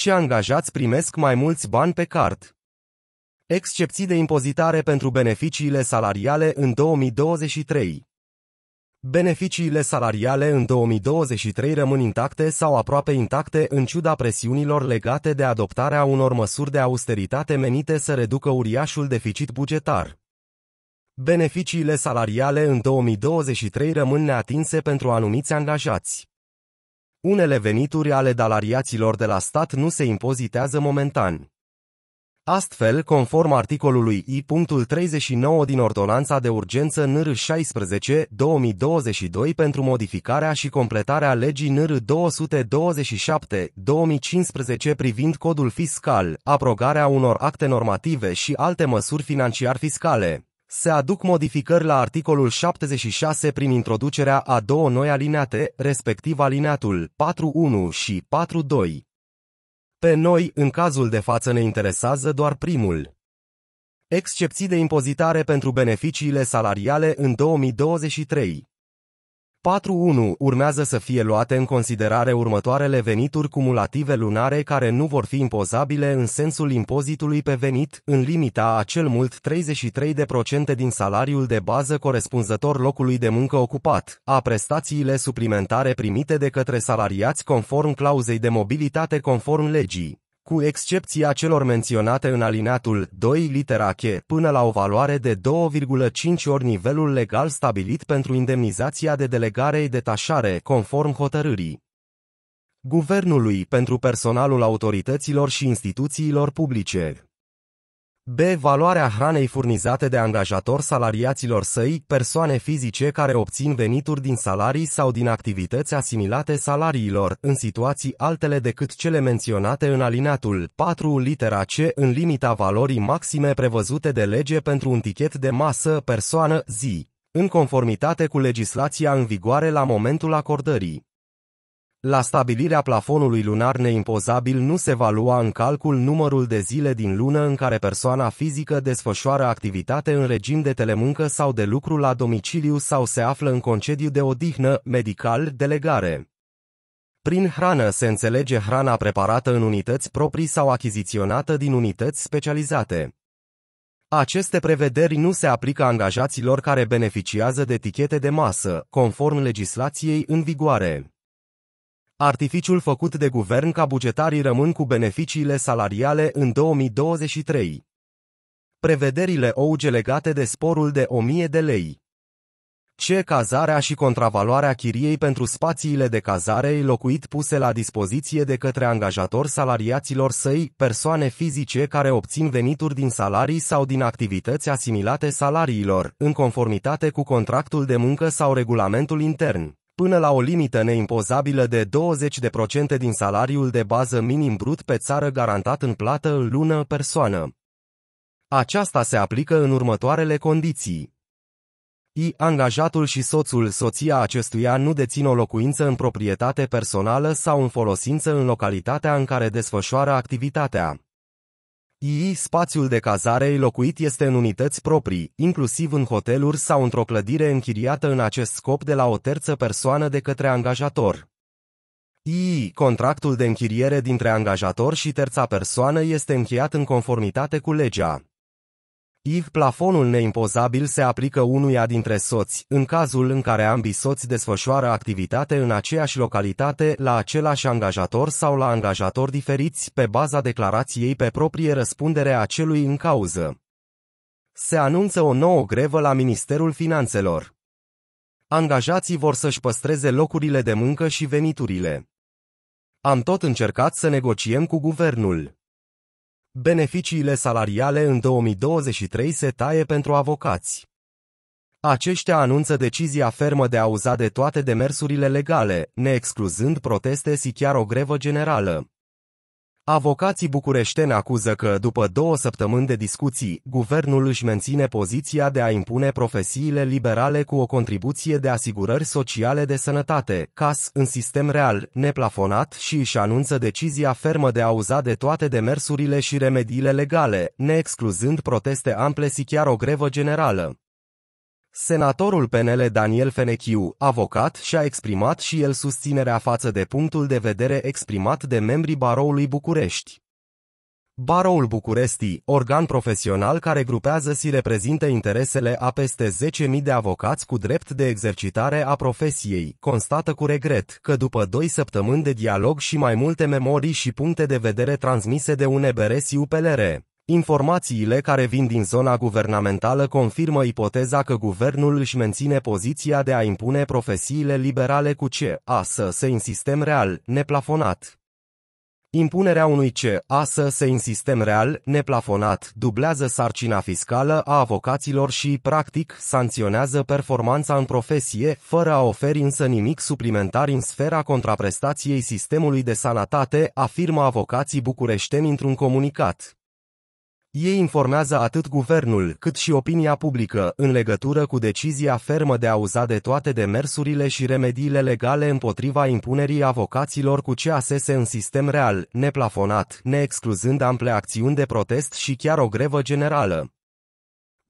ce angajați primesc mai mulți bani pe card. Excepții de impozitare pentru beneficiile salariale în 2023 Beneficiile salariale în 2023 rămân intacte sau aproape intacte în ciuda presiunilor legate de adoptarea unor măsuri de austeritate menite să reducă uriașul deficit bugetar. Beneficiile salariale în 2023 rămân neatinse pentru anumiți angajați. Unele venituri ale dalariaților de la stat nu se impozitează momentan. Astfel, conform articolului I.39 din Ordonanța de Urgență NR 16 2022 pentru modificarea și completarea legii NR 227 2015 privind codul fiscal, aprogarea unor acte normative și alte măsuri financiar fiscale se aduc modificări la articolul 76 prin introducerea a două noi alineate, respectiv alineatul 4.1 și 4.2. Pe noi, în cazul de față, ne interesează doar primul. Excepții de impozitare pentru beneficiile salariale în 2023. 4.1. Urmează să fie luate în considerare următoarele venituri cumulative lunare care nu vor fi impozabile în sensul impozitului pe venit, în limita a cel mult 33% din salariul de bază corespunzător locului de muncă ocupat, a prestațiile suplimentare primite de către salariați conform clauzei de mobilitate conform legii cu excepția celor menționate în alineatul 2 litera C, până la o valoare de 2,5 ori nivelul legal stabilit pentru indemnizația de delegare detașare, conform hotărârii. Guvernului pentru personalul autorităților și instituțiilor publice. B. Valoarea hranei furnizate de angajator salariaților săi, persoane fizice care obțin venituri din salarii sau din activități asimilate salariilor, în situații altele decât cele menționate în alineatul 4 litera C, în limita valorii maxime prevăzute de lege pentru un tichet de masă persoană zi, în conformitate cu legislația în vigoare la momentul acordării. La stabilirea plafonului lunar neimpozabil nu se va lua în calcul numărul de zile din lună în care persoana fizică desfășoară activitate în regim de telemuncă sau de lucru la domiciliu sau se află în concediu de odihnă, medical, delegare. Prin hrană se înțelege hrana preparată în unități proprii sau achiziționată din unități specializate. Aceste prevederi nu se aplică angajaților care beneficiază de etichete de masă, conform legislației în vigoare. Artificiul făcut de guvern ca bugetarii rămân cu beneficiile salariale în 2023. Prevederile OUG legate de sporul de 1000 de lei. Ce cazarea și contravaloarea chiriei pentru spațiile de cazare locuit puse la dispoziție de către angajator salariaților săi, persoane fizice care obțin venituri din salarii sau din activități asimilate salariilor, în conformitate cu contractul de muncă sau regulamentul intern până la o limită neimpozabilă de 20% din salariul de bază minim brut pe țară garantat în plată lună persoană. Aceasta se aplică în următoarele condiții. I. Angajatul și soțul soția acestuia nu dețin o locuință în proprietate personală sau în folosință în localitatea în care desfășoară activitatea. II. Spațiul de cazare locuit este în unități proprii, inclusiv în hoteluri sau într-o clădire închiriată în acest scop de la o terță persoană de către angajator. II. Contractul de închiriere dintre angajator și terța persoană este încheiat în conformitate cu legea. IV. Plafonul neimpozabil se aplică unuia dintre soți, în cazul în care ambii soți desfășoară activitate în aceeași localitate, la același angajator sau la angajatori diferiți, pe baza declarației pe proprie răspundere a celui în cauză. Se anunță o nouă grevă la Ministerul Finanțelor. Angajații vor să-și păstreze locurile de muncă și veniturile. Am tot încercat să negociem cu guvernul. Beneficiile salariale în 2023 se taie pentru avocați. Aceștia anunță decizia fermă de a uza de toate demersurile legale, neexcluzând proteste și chiar o grevă generală. Avocații bucureșteni acuză că, după două săptămâni de discuții, guvernul își menține poziția de a impune profesiile liberale cu o contribuție de asigurări sociale de sănătate, CAS, în sistem real, neplafonat și își anunță decizia fermă de a uza de toate demersurile și remediile legale, neexcluzând proteste ample și chiar o grevă generală. Senatorul PNL Daniel Fenechiu, avocat, și-a exprimat și el susținerea față de punctul de vedere exprimat de membrii Baroului București. Baroul București, organ profesional care grupează și reprezintă interesele a peste 10.000 de avocați cu drept de exercitare a profesiei, constată cu regret că după doi săptămâni de dialog și mai multe memorii și puncte de vedere transmise de UNBR și UPLR, Informațiile care vin din zona guvernamentală confirmă ipoteza că guvernul își menține poziția de a impune profesiile liberale cu se în sistem real, neplafonat. Impunerea unui se în sistem real, neplafonat, dublează sarcina fiscală a avocaților și, practic, sancționează performanța în profesie, fără a oferi însă nimic suplimentar în sfera contraprestației sistemului de sănătate, afirmă avocații bucureșteni într-un comunicat. Ei informează atât guvernul cât și opinia publică în legătură cu decizia fermă de a uza de toate demersurile și remediile legale împotriva impunerii avocaților cu CASS în sistem real, neplafonat, neexcluzând ample acțiuni de protest și chiar o grevă generală.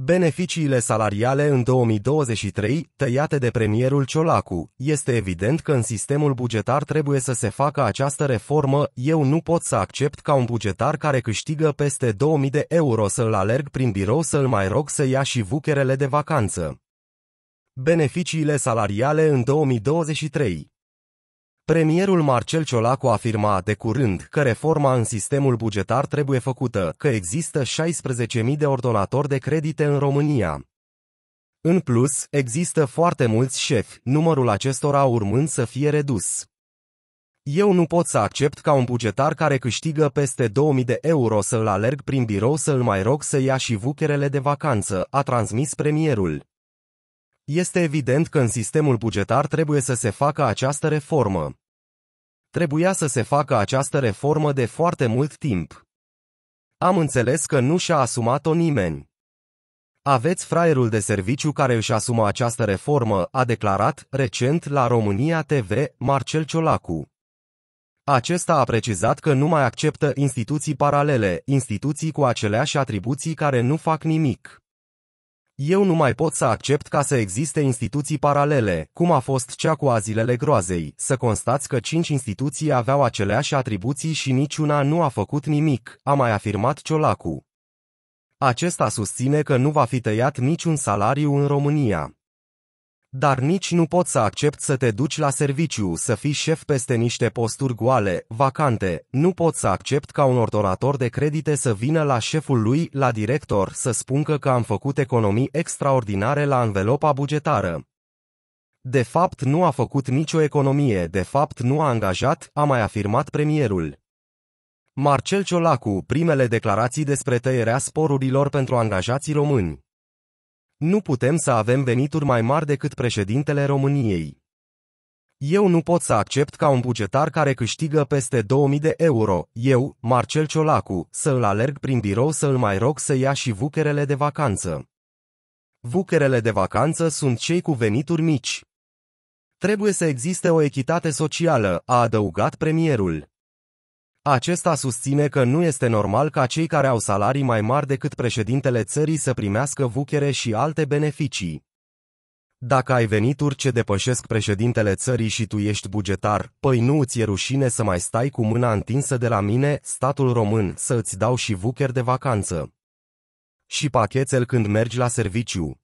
Beneficiile salariale în 2023, tăiate de premierul Ciolacu, este evident că în sistemul bugetar trebuie să se facă această reformă, eu nu pot să accept ca un bugetar care câștigă peste 2000 de euro să-l alerg prin birou să-l mai rog să ia și vucherele de vacanță. Beneficiile salariale în 2023 Premierul Marcel Ciolacu afirma de curând că reforma în sistemul bugetar trebuie făcută, că există 16.000 de ordonatori de credite în România. În plus, există foarte mulți șefi, numărul acestora urmând să fie redus. Eu nu pot să accept ca un bugetar care câștigă peste 2000 de euro să-l alerg prin birou să-l mai rog să ia și vucherele de vacanță, a transmis premierul. Este evident că în sistemul bugetar trebuie să se facă această reformă. Trebuia să se facă această reformă de foarte mult timp. Am înțeles că nu și-a asumat-o nimeni. Aveți fraierul de serviciu care își asumă această reformă, a declarat recent la România TV Marcel Ciolacu. Acesta a precizat că nu mai acceptă instituții paralele, instituții cu aceleași atribuții care nu fac nimic. Eu nu mai pot să accept ca să existe instituții paralele, cum a fost cea cu azilele groazei, să constați că cinci instituții aveau aceleași atribuții și niciuna nu a făcut nimic, a mai afirmat Ciolacu. Acesta susține că nu va fi tăiat niciun salariu în România dar nici nu pot să accept să te duci la serviciu, să fii șef peste niște posturi goale, vacante, nu pot să accept ca un ordonator de credite să vină la șeful lui, la director, să spună că am făcut economii extraordinare la învelopa bugetară. De fapt nu a făcut nicio economie, de fapt nu a angajat, a mai afirmat premierul. Marcel Ciolacu, primele declarații despre tăierea sporurilor pentru angajații români. Nu putem să avem venituri mai mari decât președintele României. Eu nu pot să accept ca un bugetar care câștigă peste 2000 de euro, eu, Marcel Ciolacu, să îl alerg prin birou să îl mai rog să ia și vucherele de vacanță. Vucherele de vacanță sunt cei cu venituri mici. Trebuie să existe o echitate socială, a adăugat premierul. Acesta susține că nu este normal ca cei care au salarii mai mari decât președintele țării să primească vuchere și alte beneficii. Dacă ai venituri ce depășesc președintele țării și tu ești bugetar, păi nu îți e rușine să mai stai cu mâna întinsă de la mine, statul român, să îți dau și vucher de vacanță. Și pachetel când mergi la serviciu.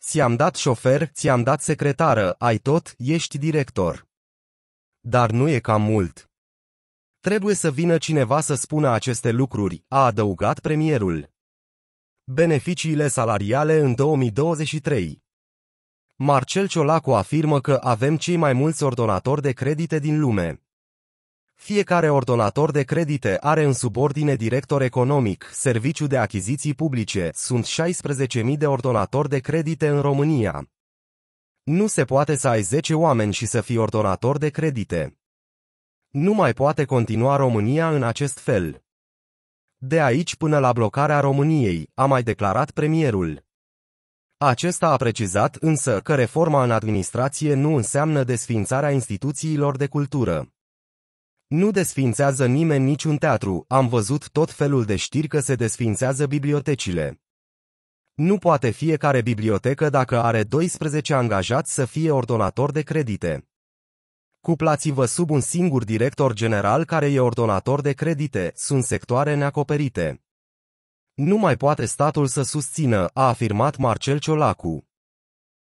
Ți-am dat șofer, ți-am dat secretară, ai tot, ești director. Dar nu e cam mult. Trebuie să vină cineva să spună aceste lucruri, a adăugat premierul. Beneficiile salariale în 2023 Marcel Ciolacu afirmă că avem cei mai mulți ordonatori de credite din lume. Fiecare ordonator de credite are în subordine director economic, serviciu de achiziții publice, sunt 16.000 de ordonatori de credite în România. Nu se poate să ai 10 oameni și să fii ordonator de credite. Nu mai poate continua România în acest fel. De aici până la blocarea României, a mai declarat premierul. Acesta a precizat însă că reforma în administrație nu înseamnă desfințarea instituțiilor de cultură. Nu desfințează nimeni niciun teatru, am văzut tot felul de știri că se desfințează bibliotecile. Nu poate fiecare bibliotecă dacă are 12 angajați să fie ordonator de credite. Cuplați-vă sub un singur director general care e ordonator de credite, sunt sectoare neacoperite. Nu mai poate statul să susțină, a afirmat Marcel Ciolacu.